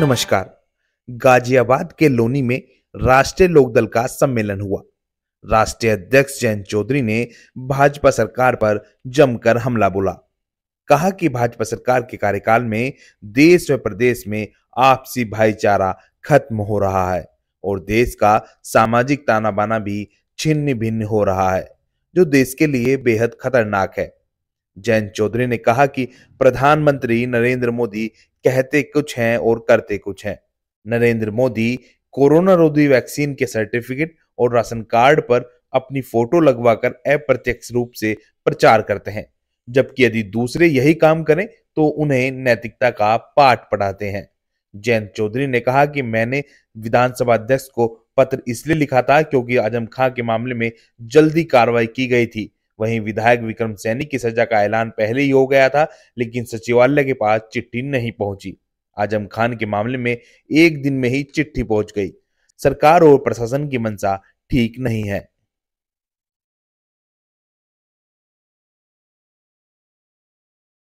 नमस्कार गाजियाबाद के लोनी में राष्ट्रीय लोकदल का सम्मेलन हुआ राष्ट्रीय अध्यक्ष जयंत चौधरी ने भाजपा सरकार पर जमकर हमला बोला कहा कि भाजपा सरकार के कार्यकाल में देश व प्रदेश में आपसी भाईचारा खत्म हो रहा है और देश का सामाजिक ताना बाना भी छिन्न भिन्न हो रहा है जो देश के लिए बेहद खतरनाक है जयंत चौधरी ने कहा कि प्रधानमंत्री नरेंद्र मोदी कहते कुछ हैं और करते कुछ हैं नरेंद्र मोदी कोरोना रोधी वैक्सीन के सर्टिफिकेट और राशन कार्ड पर अपनी फोटो लगवाकर अप्रत्यक्ष रूप से प्रचार करते हैं जबकि यदि दूसरे यही काम करें तो उन्हें नैतिकता का पाठ पढ़ाते हैं जयंत चौधरी ने कहा कि मैंने विधानसभा अध्यक्ष को पत्र इसलिए लिखा था क्योंकि आजम खां के मामले में जल्दी कार्रवाई की गई थी वहीं विधायक विक्रम सैनी की सजा का ऐलान पहले ही हो गया था लेकिन सचिवालय के पास चिट्ठी नहीं पहुंची आजम खान के मामले में एक दिन में ही चिट्ठी पहुंच गई सरकार और प्रशासन की मंशा ठीक नहीं है